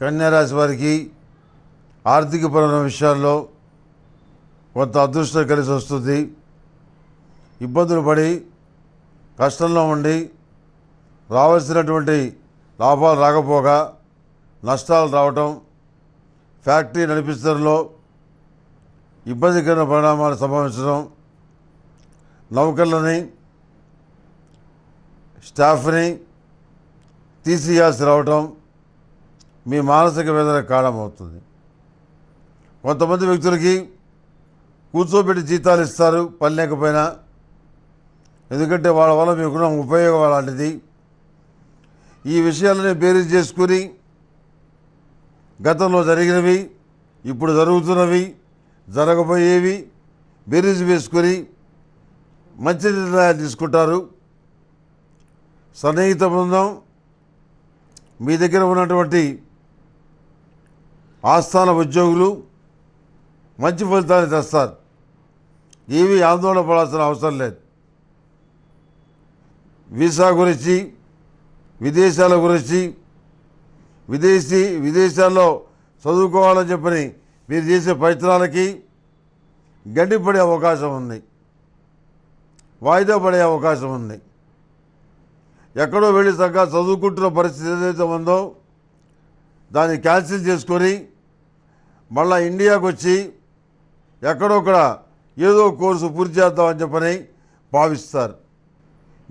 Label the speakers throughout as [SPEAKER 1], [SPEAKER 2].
[SPEAKER 1] కన్యారాశి వారికి ఆర్థికపరమైన విషయాల్లో కొంత అదృష్టం కలిసి వస్తుంది ఇబ్బందులు పడి కష్టంలో ఉండి రావాల్సినటువంటి లాభాలు రాకపోగా నష్టాలు రావటం ఫ్యాక్టరీ నడిపిస్తడంలో ఇబ్బందికరమైన పరిణామాలు సంభవించడం నౌకర్లని స్టాఫ్ని తీసియాల్సి రావటం మీ మానసిక వేదన కారణమవుతుంది కొంతమంది వ్యక్తులకి కూర్చోబెట్టి జీతాలు ఇస్తారు పని లేకపోయినా ఎందుకంటే వాళ్ళ వల్ల మీకున్న ఉపయోగం అలాంటిది ఈ విషయాలని బేరీ చేసుకుని గతంలో జరిగినవి ఇప్పుడు జరుగుతున్నవి జరగబోయేవి బేరీజ్ వేసుకొని మంచి నిర్ణయాలు తీసుకుంటారు సన్నిహిత బృందం మీ దగ్గర ఉన్నటువంటి ఆస్థాన ఉద్యోగులు మంచి ఫలితాన్ని తెస్తారు ఏవి ఆందోళన పడాల్సిన అవసరం లేదు వీసా గురించి విదేశాల గురించి విదేశీ విదేశాల్లో చదువుకోవాలని చెప్పని మీరు చేసే ప్రయత్నాలకి గడ్డిపడే అవకాశం ఉంది వాయిదా పడే అవకాశం ఉంది ఎక్కడో వెళ్ళి చక్కగా చదువుకుంటున్న పరిస్థితి ఏదైతే ఉందో దాన్ని క్యాన్సిల్ చేసుకొని మళ్ళీ ఇండియాకు వచ్చి ఎక్కడొక్కడ ఏదో కోర్సు పూర్తి చేద్దామని చెప్పని భావిస్తారు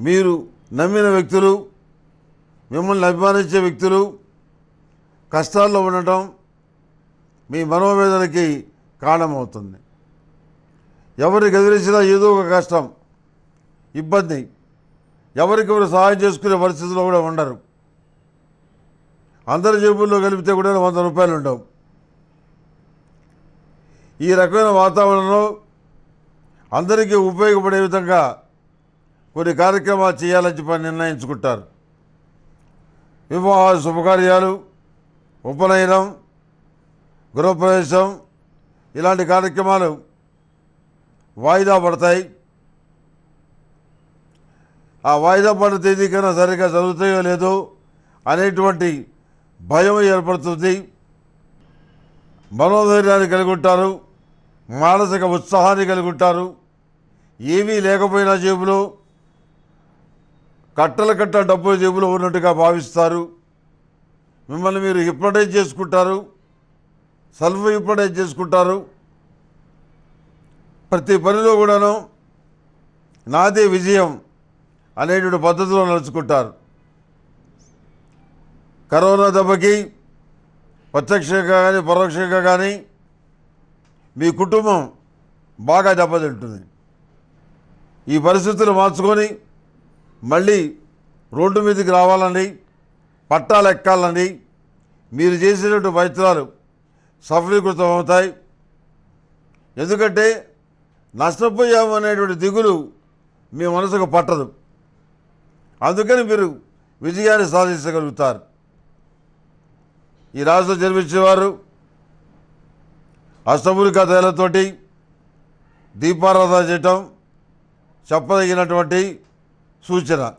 [SPEAKER 1] మీరు నమ్మిన వ్యక్తులు మిమ్మల్ని అభిమానించే వ్యక్తులు కష్టాల్లో ఉండటం మీ మనోవేదనకి కారణమవుతుంది ఎవరికి ఎదిరించినా ఏదో ఒక కష్టం ఇబ్బంది ఎవరికెవరు సహాయం చేసుకునే పరిస్థితిలో కూడా ఉండరు అందరి జేబుల్లో కలిపితే కూడా వంద రూపాయలు ఉండవు ఈ రకమైన వాతావరణంలో అందరికీ ఉపయోగపడే విధంగా కొన్ని కార్యక్రమాలు చేయాలని చెప్పి నిర్ణయించుకుంటారు వివాహ శుభకార్యాలు ఉపనయనం గృహప్రవేశం ఇలాంటి కార్యక్రమాలు వాయిదా పడతాయి ఆ వాయిదా పడిన తేదీ కన్నా సరిగ్గా చదువుతాయో లేదో అనేటువంటి భయం ఏర్పడుతుంది మనోధైర్యాన్ని కలిగి మానసిక ఉత్సాహాన్ని కలిగి ఏమీ లేకపోయినా జేబులో కట్టల కట్ట డబ్బు జేబులో ఉన్నట్టుగా భావిస్తారు మిమ్మల్ని మీరు హిప్నటైజ్ చేసుకుంటారు సెల్ఫ్ హిప్నటైజ్ చేసుకుంటారు ప్రతి పనిలో కూడాను నాదే విజయం అనేటువంటి పద్ధతిలో నడుచుకుంటారు కరోనా దెబ్బకి ప్రత్యక్షంగా కానీ పరోక్షంగా కానీ మీ కుటుంబం బాగా దెబ్బతింటుంది ఈ పరిస్థితులు మార్చుకొని మళ్ళీ రోడ్డు మీదకి రావాలని పట్టాలు ఎక్కాలండి మీరు చేసినటువంటి ప్రయత్నాలు సఫలీకృతం అవుతాయి ఎందుకంటే నష్టపోయాము అనేటువంటి దిగులు మీ మనసుకు పట్టదు అందుకని మీరు విజయాన్ని సాధించగలుగుతారు ఈ రాశిలో జన్మించేవారు అష్టమునిక కథలతోటి దీపారాధన చేయటం చెప్పదగినటువంటి సూచన